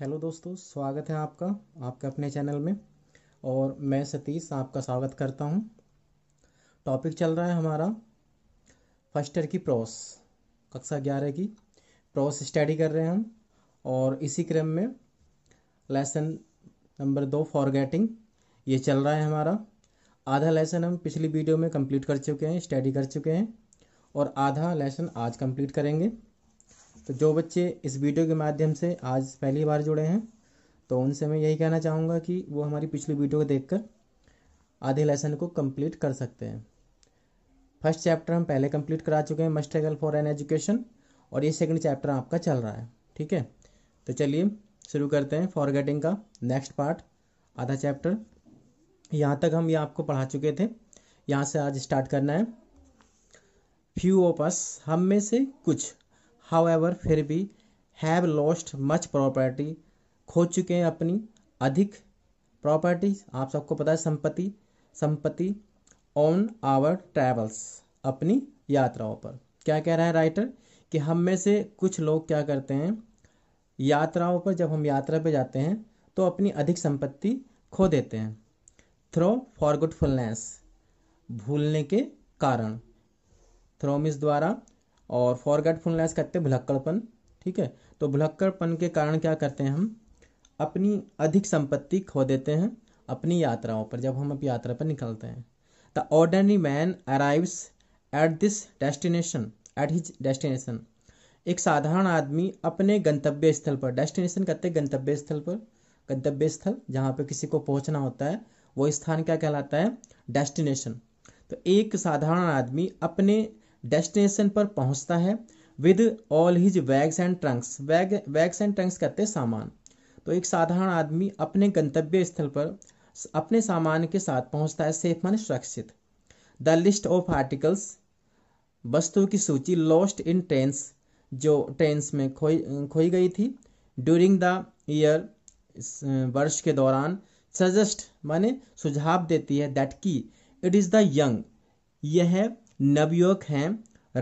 hello दोस्तों स्वागत है आपका आपके अपने चैनल में और मैं सतीश आपका स्वागत करता हूं टॉपिक चल रहा है हमारा फर्स्ट ईयर की प्रोस कक्षा ग्यारह की प्रोस स्टडी कर रहे हैं हम और इसी क्रम में लेसन नंबर दो फॉरगेटिंग ये चल रहा है हमारा आधा लेसन हम पिछली वीडियो में कंप्लीट कर चुके हैं स्टडी कर चुके हैं और आधा लेसन आज कंप्लीट करेंगे तो जो बच्चे इस वीडियो के माध्यम से आज पहली बार जुड़े हैं तो उनसे मैं यही कहना चाहूँगा कि वो हमारी पिछली वीडियो को देखकर आधे लेसन को कंप्लीट कर सकते हैं फर्स्ट चैप्टर हम पहले कंप्लीट करा चुके हैं मस्ट्रगल फॉर एन एजुकेशन और ये सेकंड चैप्टर आपका चल रहा है ठीक है तो चलिए शुरू करते हैं फॉरगेटिंग का नेक्स्ट पार्ट आधा चैप्टर यहाँ तक हम ये आपको पढ़ा चुके थे यहाँ से आज स्टार्ट करना है फ्यू ऑफ अस हम में से कुछ एवर फिर भी हैव लॉस्ट मच प्रॉपर्टी खो चुके हैं अपनी अधिक प्रॉपर्टी आप सबको पता है संपत्ति संपत्ति ऑन आवर ट्रैवल्स अपनी यात्राओं पर क्या कह रहा है राइटर कि हम में से कुछ लोग क्या करते हैं यात्राओं पर जब हम यात्रा पर जाते हैं तो अपनी अधिक संपत्ति खो देते हैं थ्रो फॉर गुडफुलनेस भूलने के कारण थ्रो द्वारा और फॉरगेटफुलनेस कहते हैं भुलक्कड़पन ठीक है तो भुलक्कड़पन के कारण क्या करते हैं हम अपनी अधिक संपत्ति खो देते हैं अपनी यात्राओं पर जब हम अपनी यात्रा पर निकलते हैं the ordinary man arrives at this destination at his destination एक साधारण आदमी अपने गंतव्य स्थल पर डेस्टिनेशन कहते हैं गंतव्य स्थल पर गंतव्य स्थल जहाँ पर किसी को पहुँचना होता है वो स्थान क्या कहलाता है डेस्टिनेशन तो एक साधारण आदमी अपने डेस्टिनेशन पर पहुंचता है with all his bags and trunks bag bags and trunks कहते हैं सामान तो एक साधारण आदमी अपने गंतव्य स्थल पर अपने सामान के साथ पहुंचता है सेफ मान सुरक्षित द लिस्ट ऑफ आर्टिकल्स वस्तुओं की सूची लॉस्ट इन ट्रेंस जो ट्रेंस में खोई खोई गई थी ड्यूरिंग द ईयर वर्ष के दौरान सजेस्ट माने सुझाव देती है दैट की इट इज़ द यंग यह नवयुवक हैं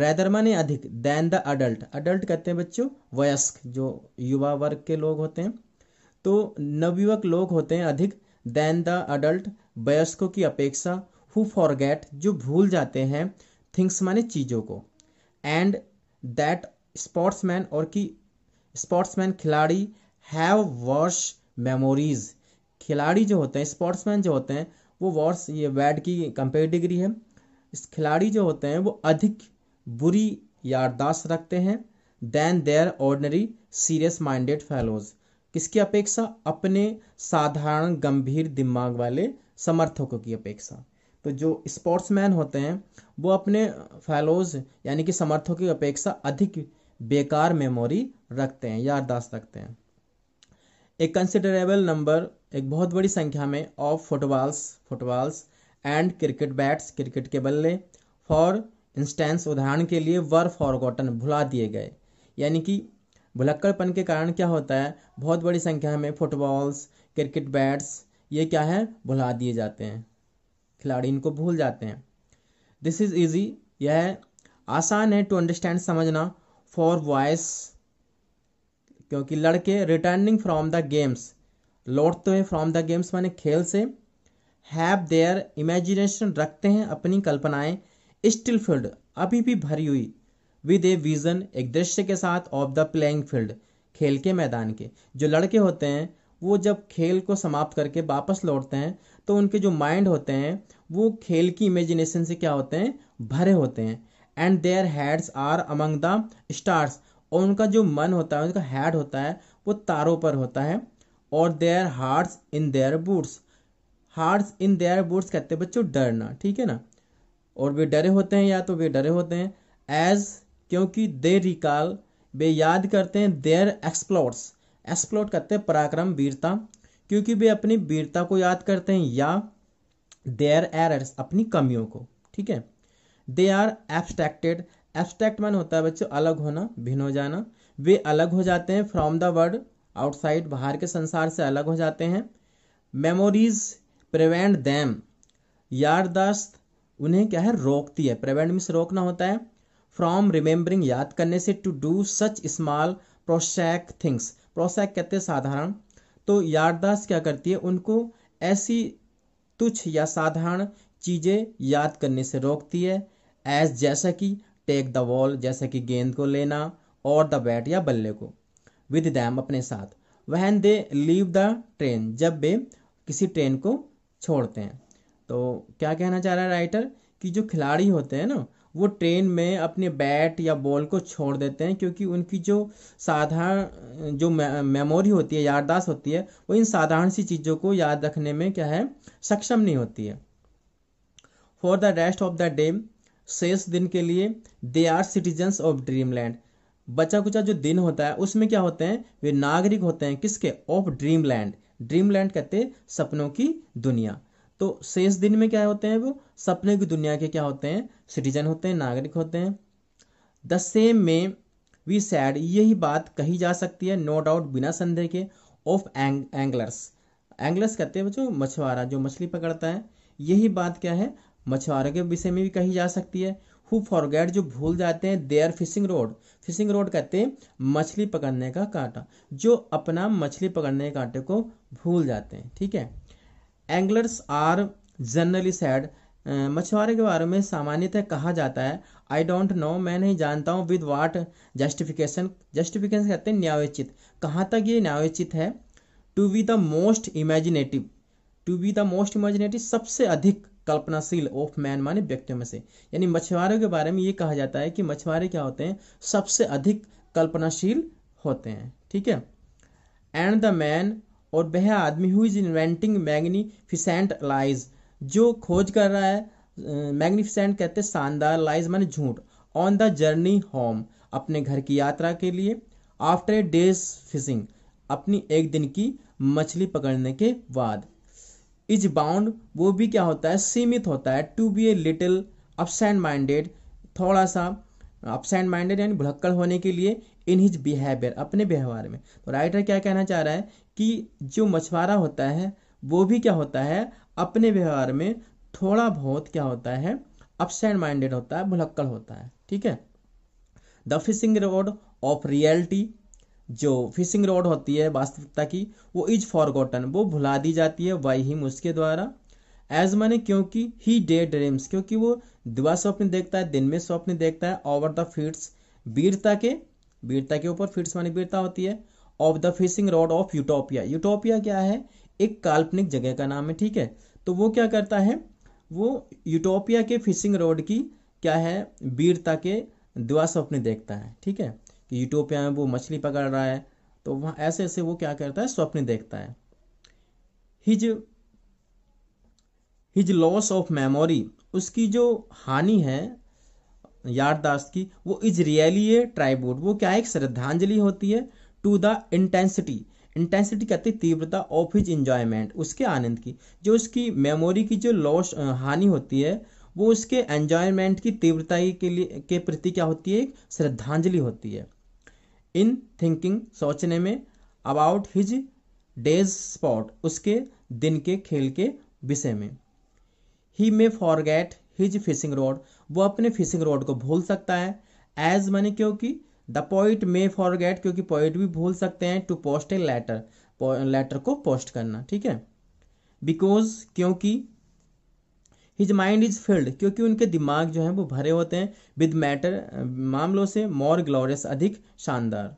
रैदर माने अधिक दैन द अडल्ट अडल्ट कहते हैं बच्चों वयस्क जो युवा वर्ग के लोग होते हैं तो नवयुवक लोग होते हैं अधिक दैन द अडल्ट वयस्कों की अपेक्षा हु फॉरगेट जो भूल जाते हैं थिंग्स माने चीज़ों को एंड दैट स्पोर्ट्समैन और स्पोर्ट्स स्पोर्ट्समैन खिलाड़ी हैव वॉश मेमोरीज खिलाड़ी जो होते हैं स्पोर्ट्समैन जो होते हैं वो वॉर्स ये वैड की कंपेयर डिग्री है इस खिलाड़ी जो होते हैं वो अधिक बुरी याददाश्त रखते हैं then their ordinary serious minded fellows किसकी अपेक्षा अपने साधारण गंभीर दिमाग वाले समर्थकों की अपेक्षा तो जो स्पोर्ट्समैन होते हैं वो अपने फेलोज यानी कि समर्थकों की अपेक्षा अधिक बेकार मेमोरी रखते हैं याददाश्त रखते हैं एक कंसिडरेबल नंबर एक बहुत बड़ी संख्या में of footballs footballs and cricket bats cricket के बल्ले फॉर इंस्टेंस उदाहरण के लिए वर फॉर गॉटन भुला दिए गए यानी कि भुलक्कड़पन के कारण क्या होता है बहुत बड़ी संख्या में फुटबॉल्स क्रिकेट बैट्स ये क्या है भुला दिए जाते हैं खिलाड़ी इनको भूल जाते हैं दिस इज़ ईजी यह आसान है टू अंडरस्टैंड समझना फॉर वॉयस क्योंकि लड़के रिटर्निंग फ्रॉम द गेम्स लौटते हुए फ्रॉम द गेम्स माने खेल से हैव देयर इमेजिनेशन रखते हैं अपनी कल्पनाएं स्टिल फील्ड अभी भी भरी हुई विद ए विजन एक दृश्य के साथ ऑफ द प्लेइंग फील्ड खेल के मैदान के जो लड़के होते हैं वो जब खेल को समाप्त करके वापस लौटते हैं तो उनके जो माइंड होते हैं वो खेल की इमेजिनेशन से क्या होते हैं भरे होते हैं and their heads are among the stars और उनका जो मन होता है उनका हेड होता है वो तारों पर होता है और their hearts in their boots hearts in their boards कहते हैं बच्चों डरना ठीक है ना और वे डरे होते हैं या तो वे डरे होते हैं एज क्योंकि दे रिकॉल वे याद करते हैं देयर एक्सप्लोर्स एक्सप्लोर करते हैं पराक्रम वीरता क्योंकि वे अपनी वीरता को याद करते हैं या देयर एरर्स अपनी कमियों को ठीक है they are abstracted abstract man होता है बच्चों अलग होना भिन्न हो जाना वे अलग हो जाते हैं फ्रॉम द वर्ल्ड आउटसाइड बाहर के संसार से अलग हो जाते हैं मेमोरीज प्रिवेंट दैम याददाश्त उन्हें क्या है रोकती है प्रिवेंट मीन्स रोकना होता है फ्रॉम रिमेंबरिंग याद करने से to do such small prosaic things prosaic कहते हैं साधारण तो याददाश्त क्या करती है उनको ऐसी तुच्छ या साधारण चीज़ें याद करने से रोकती है एज जैसा कि टेक द बॉल जैसा कि गेंद को लेना और द बैट या बल्ले को विद दैम अपने साथ वहन दे लीव द ट्रेन जब वे किसी ट्रेन को छोड़ते हैं तो क्या कहना चाह रहा है राइटर कि जो खिलाड़ी होते हैं ना वो ट्रेन में अपने बैट या बॉल को छोड़ देते हैं क्योंकि उनकी जो साधारण जो मेमोरी होती है याददाश्त होती है वो इन साधारण सी चीज़ों को याद रखने में क्या है सक्षम नहीं होती है for the rest of the day शेष दिन के लिए they are citizens of dream land बचा कुचा जो दिन होता है उसमें क्या होते हैं वे नागरिक होते हैं किसके of dream land dream land कहते हैं सपनों की दुनिया तो शेष दिन में क्या होते हैं वो सपने की दुनिया के क्या होते हैं सिटीजन होते हैं नागरिक होते हैं द सेम में वी सैड यही बात कही जा सकती है नो डाउट बिना संदेह के ऑफ एंग, एंगलर्स एंगलर्स कहते हैं जो मछुआरा जो मछली पकड़ता है यही बात क्या है मछुआरों के विषय में भी कही जा सकती है हु फॉरगेट जो भूल जाते हैं their fishing rod fishing rod कहते हैं मछली पकड़ने का कांटा जो अपना मछली पकड़ने के कांटे को भूल जाते हैं ठीक है एंगलर्स आर जनरली सैड मछुआरे के बारे में सामान्यतः कहा जाता है आई डोंट नो मैं नहीं जानता हूँ विद वाट जस्टिफिकेशन जस्टिफिकेशन कहते हैं न्यायोचित कहाँ तक ये न्यायोचित है to be the most imaginative to be the most imaginative सबसे अधिक कल्पनाशील ऑफ मैन माने व्यक्तियों में से यानी मछुआरों के बारे में ये कहा जाता है कि मछुआरे क्या होते हैं सबसे अधिक कल्पनाशील होते हैं ठीक है एंड द मैन और वह आदमी who is inventing magnificent lies जो खोज कर रहा है मैग्निफिसेंट अं, कहते हैं शानदार लाइज माने झूठ ऑन द जर्नी होम अपने घर की यात्रा के लिए आफ्टर ए डेज फिशिंग अपनी एक दिन की मछली पकड़ने के बाद इज बाउंड वो भी क्या होता है सीमित होता है to be a little absent minded थोड़ा सा अपसेंट माइंडेड यानी भुलक्कड़ होने के लिए इन हिज बिहेवियर अपने व्यवहार में तो राइटर क्या कहना चाह रहा है कि जो मछुआरा होता है वो भी क्या होता है अपने व्यवहार में थोड़ा बहुत क्या होता है अपसेंट माइंडेड होता है भुलक्कड़ होता है ठीक है the fishing rod of reality जो फिशिंग रोड होती है वास्तविकता की वो इज फॉरगॉटन वो भुला दी जाती है वाई हिम उसके द्वारा एज माने क्योंकि ही डे ड्रीम्स क्योंकि वो दिवा स्वप्न देखता है दिन में स्वप्न देखता है ओवर द फीट्स वीरता के वीरता के ऊपर फीट्स माने वीरता होती है of the fishing rod of Utopia Utopia क्या है एक काल्पनिक जगह का नाम है ठीक है तो वो क्या करता है वो यूटोपिया के फिशिंग रोड की क्या है वीरता के दिवा स्वप्न देखता है ठीक है यूटोपिया में वो मछली पकड़ रहा है तो वहाँ ऐसे ऐसे वो क्या करता है स्वप्न देखता है his his loss of memory उसकी जो हानि है याददाश्त की वो इज रियली ए ट्राइबोर्ड वो क्या है एक श्रद्धांजलि होती है टू द इंटेंसिटी इंटेंसिटी कहती है तीव्रता ऑफ हिज इंजॉयमेंट उसके आनंद की जो उसकी मेमोरी की जो लॉस हानि होती है वो उसके एंजॉयमेंट की तीव्रता के लिए के प्रति क्या होती है एक श्रद्धांजलि होती है इन थिंकिंग सोचने में अबाउट हिज डेज स्पॉट उसके दिन के खेल के विषय में he may forget his fishing rod वो अपने फिशिंग रोड को भूल सकता है एज मैंने क्योंकि द पॉइट मे फॉरगेट क्योंकि पॉइंट भी भूल सकते हैं to post a letter letter को पोस्ट करना ठीक है बिकॉज क्योंकि हिज माइंड इज फिल्ड क्योंकि उनके दिमाग जो है वो भरे होते हैं विद मैटर मामलों से मोर ग्लोरियस अधिक शानदार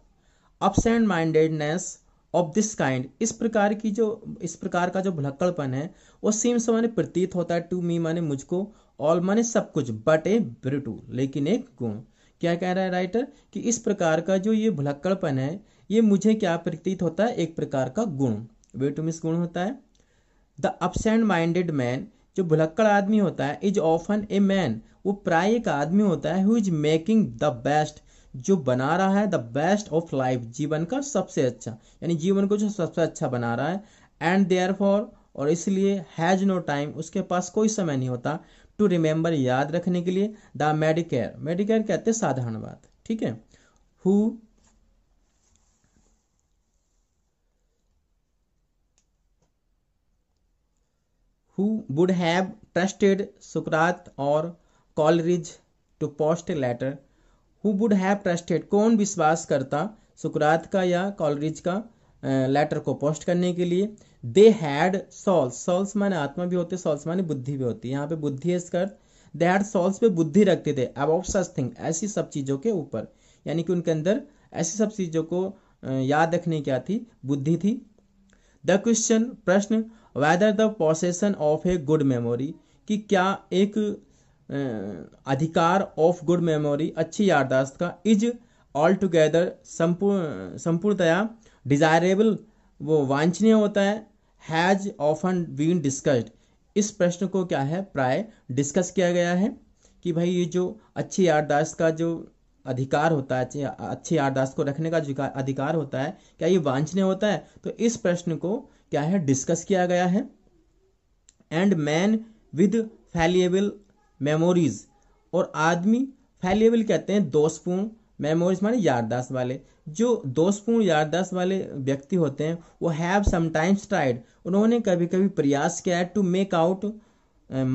absent mindedness of this kind इस प्रकार की जो इस प्रकार का जो भुलक्कड़पन है वो सीम्स माने प्रतीत होता है टू मी माने मुझको ऑल माने सब कुछ बट ए ब्रिटू लेकिन एक गुण क्या कह रहा है राइटर कि इस प्रकार का जो ये भुलक्कड़पन है ये मुझे क्या प्रतीत होता है एक प्रकार का गुण वे टू मिस गुण होता है द अपसेंड माइंडेड मैन जो भुलक्कड़ आदमी होता है इज ऑफन ए मैन वो प्राय एक आदमी होता है who is making the best जो बना रहा है द बेस्ट ऑफ लाइफ जीवन का सबसे अच्छा यानी जीवन को जो सबसे अच्छा बना रहा है एंड देयर फॉर और इसलिए हैज नो टाइम उसके पास कोई समय नहीं होता टू रिमेंबर याद रखने के लिए द मेडिकेयर मेडिकेयर कहते हैं साधारण बात ठीक है who who would have trusted सुकरात और Coleridge to post letter who would have trusted कौन विश्वास करता सुकरात का या कॉलरिज का लेटर को पोस्ट करने के लिए दे हैड सॉल्स सॉल्स माने आत्मा भी होती है सॉल्स माने बुद्धि भी होती है यहाँ पे बुद्धि है इसका दे हैड सॉल्स पे बुद्धि रखते थे अबाउट सच थिंग ऐसी सब चीज़ों के ऊपर यानी कि उनके अंदर ऐसी सब चीज़ों को याद रखने क्या थी बुद्धि थी द क्वेश्चन प्रश्न whether the possession of a good memory कि क्या एक अधिकार ऑफ गुड मेमोरी अच्छी याददाश्त का इज ऑल टुगेदर संपूर्णतया डिजायरेबल वो वांछनीय होता है हैज ऑफन बीन डिस्कस्ड इस प्रश्न को क्या है प्राय डिस्कस किया गया है कि भाई ये जो अच्छी याददाश्त का जो अधिकार होता है अच्छी याददाश्त को रखने का जो अधिकार होता है क्या ये वांछनीय होता है तो इस प्रश्न को क्या है डिस्कस किया गया है and man with fallible memories और आदमी फैलिएबल कहते हैं दोषपूर्ण मेमोरीज माने याददाश्त वाले जो दोषपूर्ण याददाश्त वाले व्यक्ति होते हैं वो हैव समटाइम्स ट्राइड उन्होंने कभी कभी प्रयास किया है टू मेक आउट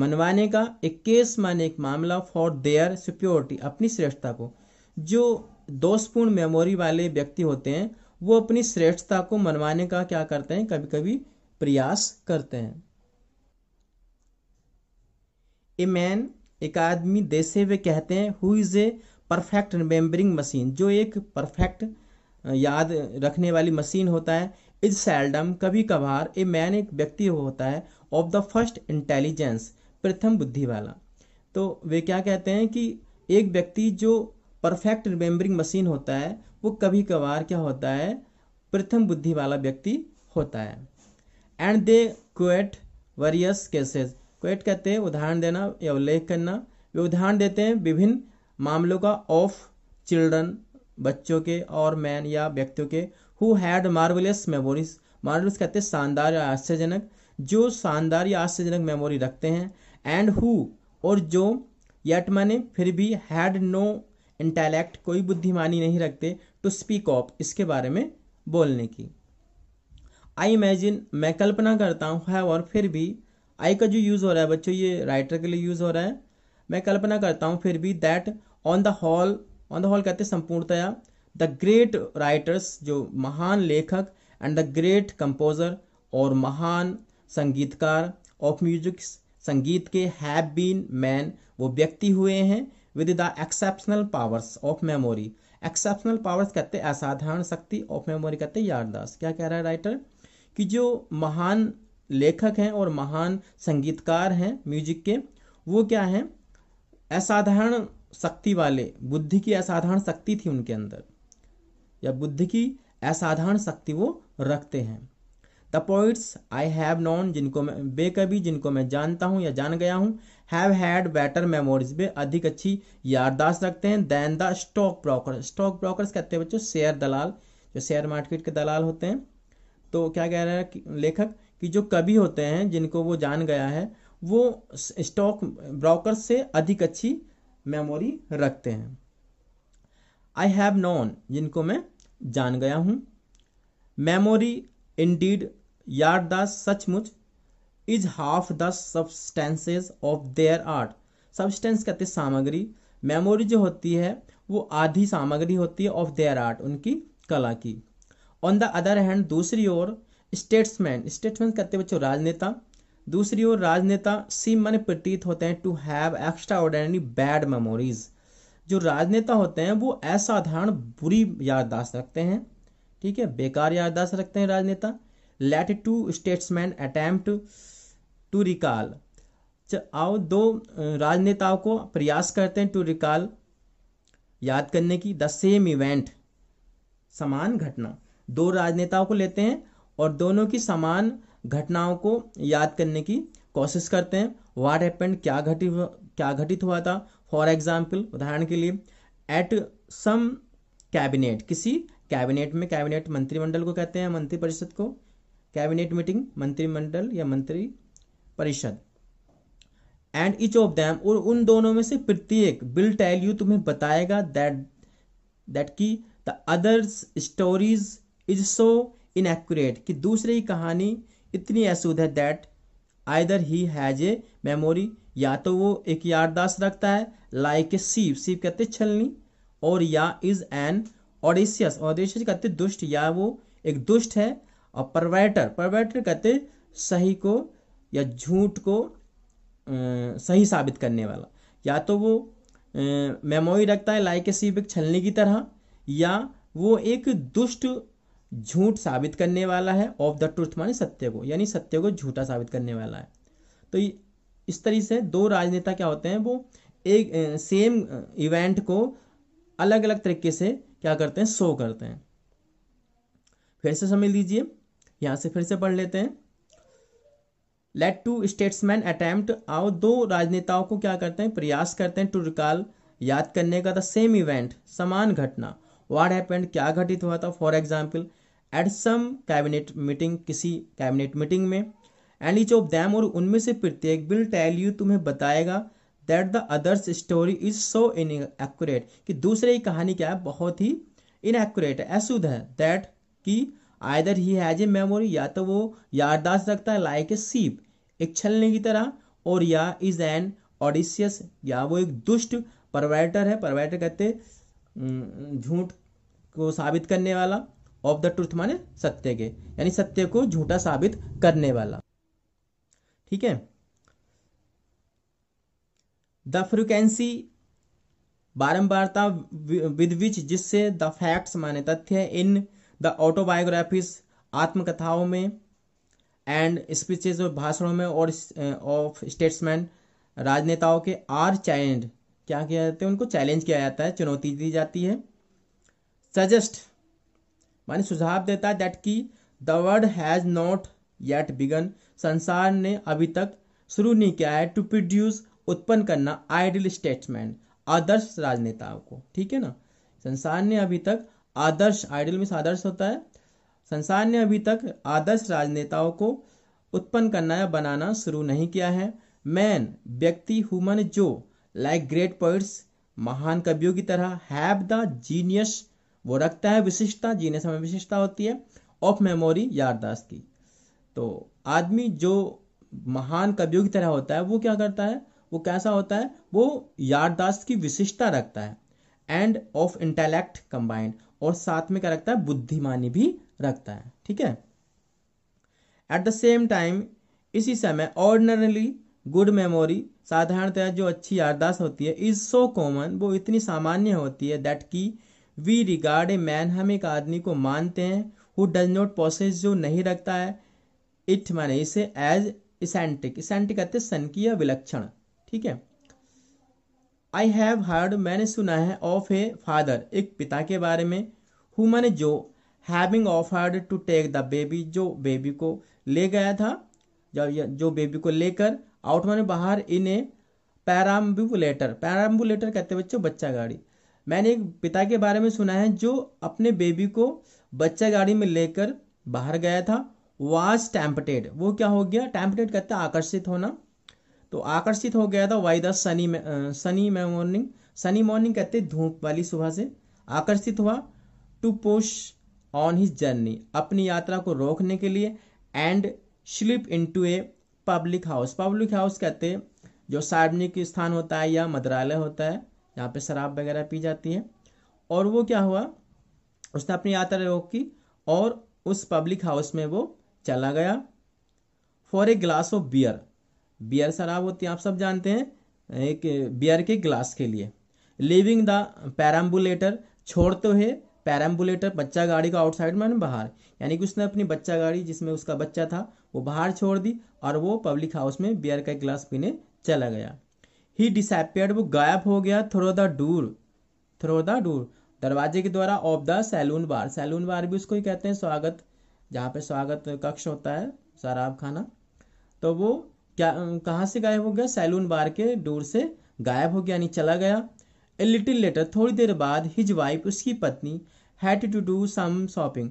मनवाने का एक केस माने एक मामला फॉर देयर सिक्योरिटी अपनी श्रेष्ठता को जो दोषपूर्ण मेमोरी वाले व्यक्ति होते हैं वो अपनी श्रेष्ठता को मनवाने का क्या करते हैं कभी कभी प्रयास करते हैं ए मैन एक आदमी देसे हुए कहते हैं who is a perfect remembering machine जो एक परफेक्ट याद रखने वाली मशीन होता है इज सेल्डम कभी कभार ए मैन एक व्यक्ति होता है ऑफ द फर्स्ट इंटेलिजेंस प्रथम बुद्धि वाला तो वे क्या कहते हैं कि एक व्यक्ति जो परफेक्ट रिमेम्बरिंग मशीन होता है वो कभी कभार क्या होता है प्रथम बुद्धि वाला व्यक्ति होता है and they quote various cases quote कहते हैं उदाहरण देना या उल्लेख करना वे उदाहरण देते हैं विभिन्न मामलों का ऑफ चिल्ड्रन बच्चों के और मैन या व्यक्तियों के who had marvellous memories marvellous कहते हैं शानदार या आश्चर्यजनक जो शानदार या आश्चर्यजनक मेमोरी रखते हैं एंड हु और जो येट माने फिर भी हैड नो इंटेलेक्ट कोई बुद्धिमानी नहीं रखते टू स्पीक ऑफ इसके बारे में बोलने की आई इमेजिन मैं कल्पना करता हूँ हैव और फिर भी आई का जो यूज़ हो रहा है बच्चों ये राइटर के लिए यूज़ हो रहा है मैं कल्पना करता हूँ फिर भी that on the whole on the whole कहते हैं संपूर्णतया द ग्रेट राइटर्स जो महान लेखक एंड द ग्रेट कंपोजर और महान संगीतकार ऑफ म्यूजिक संगीत के हैव बीन मैन वो व्यक्ति हुए हैं with the exceptional powers of memory exceptional powers कहते हैं असाधारण शक्ति ऑफ मेमोरी कहते हैं याददाश्त क्या कह रहा है राइटर कि जो महान लेखक हैं और महान संगीतकार हैं म्यूजिक के वो क्या हैं असाधारण शक्ति वाले बुद्धि की असाधारण शक्ति थी उनके अंदर या बुद्धि की असाधारण शक्ति वो रखते हैं the poets I have known जिनको मैं बेकभी जिनको मैं जानता हूँ या जान गया हूँ हैव हैड बेटर मेमोरीज वे अधिक अच्छी याददाश्त रखते हैं than the stock broker stock broker कहते हैं बच्चों शेयर दलाल जो शेयर मार्केट के दलाल होते हैं तो क्या कह रहे हैं लेखक कि जो कभी होते हैं जिनको वो जान गया है वो स्टॉक ब्रोकर से अधिक अच्छी मेमोरी रखते हैं आई हैव नॉन जिनको मैं जान गया हूँ मेमोरी इंडीड द सचमुच is half the substances of their art substance कहते हैं सामग्री मेमोरी जो होती है वो आधी सामग्री होती है ऑफ देयर आर्ट उनकी कला की ऑन द अदर हैंड दूसरी ओर स्टेट्समैन स्टेट्समैन कहते हैं बच्चों राजनेता दूसरी ओर राजनेता सी मन प्रतीत होते हैं to have extraordinary bad memories जो राजनेता होते हैं वो असाधारण बुरी याददाश्त रखते हैं ठीक है बेकार याददाश्त रखते हैं राजनेता let two statesmen attempt to recall आओ दो राजनेताओं को प्रयास करते हैं टू रिकॉल याद करने की द सेम इवेंट समान घटना दो राजनेताओं को लेते हैं और दोनों की समान घटनाओं को याद करने की कोशिश करते हैं वाट हैपेंड क्या घटित क्या घटित हुआ था फॉर एग्जाम्पल उदाहरण के लिए एट सम कैबिनेट किसी कैबिनेट में कैबिनेट मंत्रिमंडल को कहते हैं मंत्रिपरिषद को कैबिनेट मीटिंग मंत्रिमंडल या मंत्री परिषद एंड इच ऑफ दैम और उन दोनों में से प्रत्येक बिल टेल यू तुम्हें बताएगा दैट दैट की the others stories is so inaccurate कि दूसरी कहानी इतनी असूद है that either he has a memory या तो वो एक याददाश्त रखता है लाइक ए सीप सीप कहते छलनी और या इज एन ऑडिशियस ऑडिशियस कहते दुष्ट या वो एक दुष्ट है और परवैटर परवैटर कहते सही को या झूठ को सही साबित करने वाला या तो वो मेमोरी रखता है लाइक सीप एक छलनी की तरह या वो एक दुष्ट झूठ साबित करने वाला है ऑफ द ट्रुथ माने सत्य को यानी सत्य को झूठा साबित करने वाला है तो इस तरीके से दो राजनेता क्या होते हैं वो एक सेम इवेंट को अलग अलग तरीके से क्या करते हैं शो करते हैं फिर से समझ लीजिए यहां से फिर से पढ़ लेते हैं लेट टू स्टेट्समैन अटेम्प्ट आओ दो राजनेताओं को क्या करते हैं प्रयास करते हैं टू रिकॉल याद करने का द सेम इवेंट समान घटना वाट हैपेंड क्या घटित हुआ था for example at some cabinet meeting किसी कैबिनेट मीटिंग में एंड ईच ऑफ दैम और उनमें से प्रत्येक बिल टेल यू तुम्हें बताएगा that the others story is so inaccurate कि दूसरे की कहानी क्या है बहुत ही इनएक्यूरेट है अशुद्ध है दैट की either he has a memory या तो वो याददाश्त रखता है लाइक ए सीप एक छलने की तरह और या इज एन ऑडिशियस या वो एक दुष्ट परवाइटर है परवाइटर कहते झूठ को साबित करने वाला ऑफ द ट्रूथ माने सत्य के यानी सत्य को झूठा साबित करने वाला ठीक है द फ्रिक्वेंसी बारंबारता विद विच जिससे द फैक्ट्स माने तथ्य इन द ऑटोबायोग्राफीज आत्मकथाओं में एंड स्पीचेज और भाषणों में और ऑफ uh, स्टेट्समैन राजनेताओं के आर चैलेंज क्या किया जाता है उनको चैलेंज किया जाता है चुनौती दी जाती है सजेस्ट माने सुझाव देता है दैट की the world has not yet begun संसार ने अभी तक शुरू नहीं किया है टू प्रोड्यूस उत्पन्न करना आइडियल स्टेटमैन आदर्श राजनेताओं को ठीक है ना संसार ने अभी तक आदर्श आइडल मीन्स आदर्श होता है संसार ने अभी तक आदर्श राजनेताओं को उत्पन्न करना या बनाना शुरू नहीं किया है मैन व्यक्ति ह्यूमन जो लाइक ग्रेट पोइट्स महान कवियों की तरह हैव द जीनियस वो रखता है विशिष्टता जीनियस में विशिष्टता होती है ऑफ मेमोरी याददाश्त की तो आदमी जो महान कवियों की तरह होता है वो क्या करता है वो कैसा होता है वो याददाश्त की विशिष्टता रखता है एंड ऑफ इंटेलेक्ट कंबाइंड और साथ में क्या रखता है बुद्धिमानी भी रखता है ठीक है एट द सेम टाइम इसी समय ऑर्डनरली गुड मेमोरी साधारणतः जो अच्छी याददाश्त होती है इज सो कॉमन वो इतनी सामान्य होती है दैट की वी रिगार्ड ए मैन हम एक आदमी को मानते हैं हु डज नॉट प्रोसेस जो नहीं रखता है इट माने इसे एज इसेंटिक इसेंटिक कहते हैं सनकी या विलक्षण ठीक है आई हैव हर्ड मैंने सुना है ऑफ ए फादर एक पिता के बारे में हु मैंने जो having offered to take the baby जो बेबी को ले गया था जो बेबी को लेकर आउट मैंने बाहर इन ए पैराम्बुलेटर पैराम्बुलेटर कहते बच्चों बच्चा गाड़ी मैंने एक पिता के बारे में सुना है जो अपने बेबी को बच्चा गाड़ी में लेकर बाहर गया था वाज टैम्पटेड वो क्या हो गया टैम्पटेड कहते आकर्षित होना तो आकर्षित हो गया था by the sunny sunny morning sunny morning कहते धूप वाली सुबह से आकर्षित हुआ to push on his journey अपनी यात्रा को रोकने के लिए and slip into a public house public house कहते जो सार्वजनिक स्थान होता है या मद्रालय होता है जहाँ पे शराब वगैरह पी जाती है और वो क्या हुआ उसने अपनी यात्रा रोकी और उस पब्लिक हाउस में वो चला गया for a glass of beer beer शराब होती है आप सब जानते हैं एक बियर के ग्लास के लिए लिविंग द पैराम्बुलेटर छोड़ते हुए पैराम्बुलेटर बच्चा गाड़ी को आउटसाइड में बाहर यानी कि उसने अपनी बच्चा गाड़ी जिसमें उसका बच्चा था वो बाहर छोड़ दी और वो पब्लिक हाउस में बियर का एक ग्लास पीने चला गया ही डिसपेयर वो गायब हो गया through the door through the door दरवाजे के द्वारा of the saloon bar saloon bar भी उसको ही कहते हैं स्वागत जहाँ पे स्वागत कक्ष होता है शराब खाना तो वो क्या कहाँ से गायब हो गया सैलून बार के डोर से गायब हो गया यानी चला गया ए लिटिल लेटर थोड़ी देर बाद हिज वाइफ उसकी पत्नी had to do some shopping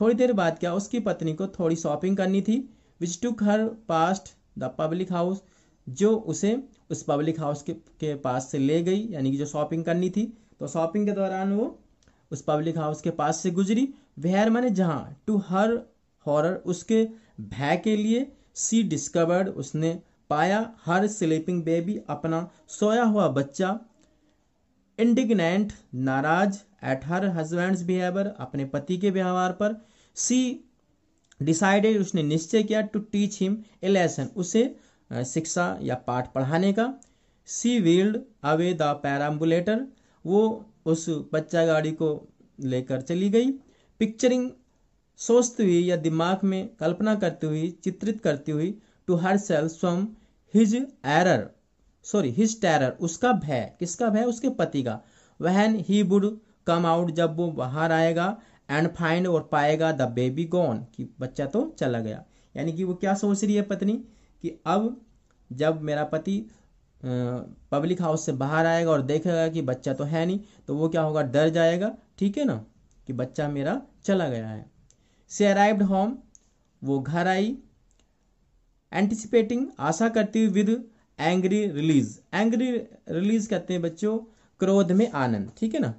थोड़ी देर बाद क्या उसकी पत्नी को थोड़ी शॉपिंग करनी थी which took her past the public house जो उसे उस पब्लिक हाउस के, के पास से ले गई यानी कि जो शॉपिंग करनी थी तो शॉपिंग के दौरान वो उस पब्लिक हाउस के पास से गुजरी वेहर मैंने जहाँ टू हर हॉरर उसके भय के लिए सी डिस्कवर्ड उसने पाया हर स्लीपिंग बेबी अपना सोया हुआ बच्चा इंडिग्नेंट नाराज एट हर हजबेंड्स बिहेवियर अपने पति के व्यवहार पर सी डिसाइडेड उसने निश्चय किया to teach him a lesson उसे शिक्षा या पाठ पढ़ाने का she wheeled away the perambulator वो उस बच्चा गाड़ी को लेकर चली गई पिक्चरिंग सोचती हुई या दिमाग में कल्पना करती हुई चित्रित करती हुई टू हर सेल्फ स्वम his error sorry his terror उसका भय किसका भय उसके पति का वहन ही वुड कम आउट जब वो बाहर आएगा एंड फाइंड और पाएगा द बेबी गॉन कि बच्चा तो चला गया यानी कि वो क्या सोच रही है पत्नी कि अब जब मेरा पति पब्लिक हाउस से बाहर आएगा और देखेगा कि बच्चा तो है नहीं तो वो क्या होगा डर जाएगा ठीक है ना कि बच्चा मेरा चला गया है से अराइव्ड होम वो घर आई एंटिसिपेटिंग आशा करती हुई with angry release angry release कहते हैं बच्चों क्रोध में आनंद ठीक है ना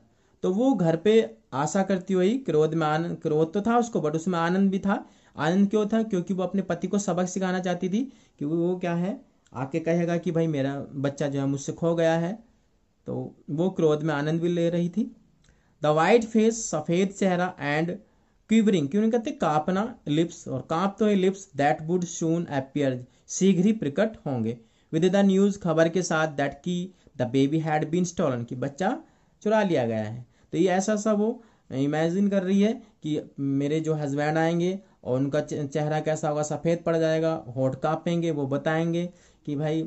तो वो घर पे आशा करती हुई क्रोध में आनंद क्रोध तो था उसको बट उसमें आनंद भी था आनंद क्यों था क्योंकि वो अपने पति को सबक सिखाना चाहती थी क्योंकि वो क्या है आके कहेगा कि भाई मेरा बच्चा जो है मुझसे खो गया है तो वो क्रोध में आनंद भी ले रही थी द वाइट फेस सफ़ेद चेहरा एंड क्विवरिंग क्यों नहीं कहते हैं कांपना लिप्स और कांप तो lips that would soon appear शीघ्र ही प्रकट होंगे विद द न्यूज खबर के साथ दैट की the baby had been stolen की बच्चा चुरा लिया गया है तो ये ऐसा सा वो इमेजिन कर रही है कि मेरे जो हस्बैंड आएंगे और उनका चेहरा कैसा होगा सफ़ेद पड़ जाएगा होठ कांपेंगे वो बताएंगे कि भाई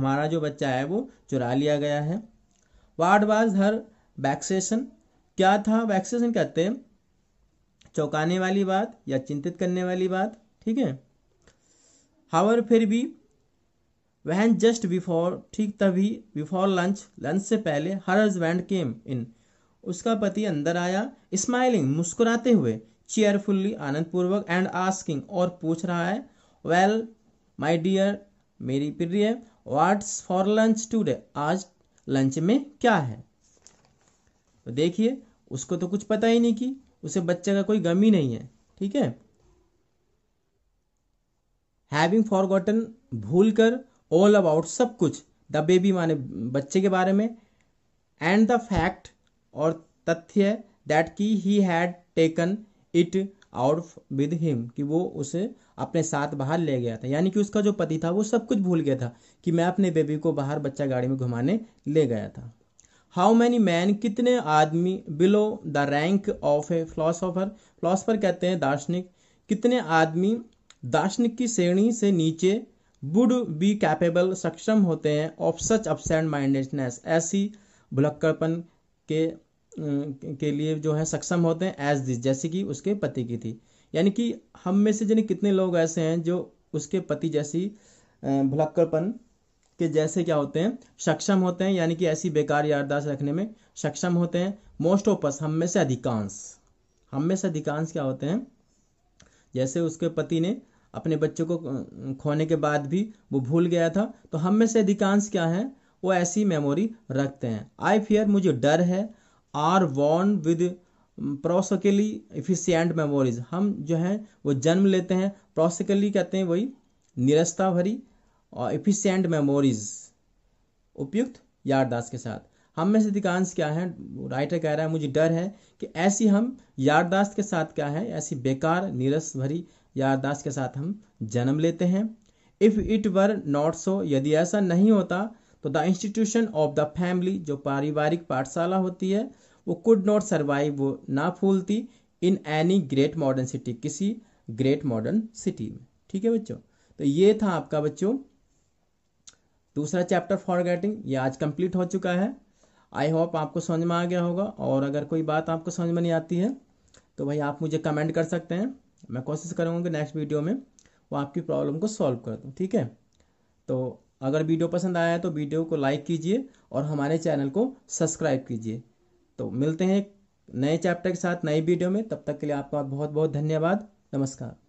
हमारा जो बच्चा है वो चुरा लिया गया है वार्ड वाज हर वैक्सेशन क्या था वैक्सेशन कहते हैं चौंकाने वाली बात या चिंतित करने वाली बात ठीक है हावर फिर भी वहन जस्ट बिफोर ठीक तभी बिफोर लंच लंच से पहले हर हजबैंड केम इन उसका पति अंदर आया स्माइलिंग मुस्कुराते हुए चेयरफुल्ली आनंदपूर्वक एंड आस्किंग और पूछ रहा है वेल माय डियर मेरी प्रिय व्हाट्स फॉर लंच टूडे आज लंच में क्या है तो देखिए उसको तो कुछ पता ही नहीं कि उसे बच्चे का कोई गम ही नहीं है ठीक है हैविंग गॉटन भूल कर ऑल अबाउट सब कुछ द बेबी माने बच्चे के बारे में एंड द फैक्ट और तथ्य दैट की he had taken it out with him कि वो उसे अपने साथ बाहर ले गया था यानी कि उसका जो पति था वो सब कुछ भूल गया था कि मैं अपने बेबी को बाहर बच्चा गाड़ी में घुमाने ले गया था हाउ मैनी मैन कितने आदमी below the rank of a philosopher philosopher कहते हैं दार्शनिक कितने आदमी दार्शनिक की श्रेणी से नीचे वुड बी कैपेबल सक्षम होते हैं ऑफ सच अपसेंट माइंडनेस ऐसी भुलक्कड़पन के अं, के लिए जो है सक्षम होते हैं एज दिस जैसे कि उसके पति की थी यानी कि हम में से जानी कितने लोग ऐसे हैं जो उसके पति जैसी अं, भुलक्कड़पन कि जैसे क्या होते हैं सक्षम होते हैं यानी कि ऐसी बेकार याददाश्त रखने में सक्षम होते हैं मोस्ट ऑफ अस हम में से अधिकांश हम में से अधिकांश क्या होते हैं जैसे उसके पति ने अपने बच्चों को खोने के बाद भी वो भूल गया था तो हम में से अधिकांश क्या है वो ऐसी मेमोरी रखते हैं आई फियर मुझे डर है are worn with prosaically efficient memories हम जो हैं वो जन्म लेते हैं प्रोसिकली कहते हैं वही निरस्ता भरी और इफ़िशेंट मेमोरीज उपयुक्त याददाश्त के साथ हम में से अधिकांश क्या है राइटर कह रहा है मुझे डर है कि ऐसी हम याददाश्त के साथ क्या है ऐसी बेकार नीरस भरी याददाश्त के साथ हम जन्म लेते हैं if it were not so यदि ऐसा नहीं होता तो the institution of the family जो पारिवारिक पाठशाला होती है वो कुड नॉट सर्वाइव वो ना फूलती in any great modern city किसी ग्रेट मॉडर्न सिटी में ठीक है बच्चों तो ये था आपका बच्चों दूसरा चैप्टर फॉर गेटिंग ये आज कंप्लीट हो चुका है आई होप आपको समझ में आ गया होगा और अगर कोई बात आपको समझ में नहीं आती है तो भाई आप मुझे कमेंट कर सकते हैं मैं कोशिश करूँगा कि नेक्स्ट वीडियो में वो आपकी प्रॉब्लम को सॉल्व कर दूँ ठीक है तो अगर वीडियो पसंद आया है तो वीडियो को लाइक कीजिए और हमारे चैनल को सब्सक्राइब कीजिए तो मिलते हैं नए चैप्टर के साथ नई वीडियो में तब तक के लिए आपका बहुत बहुत धन्यवाद नमस्कार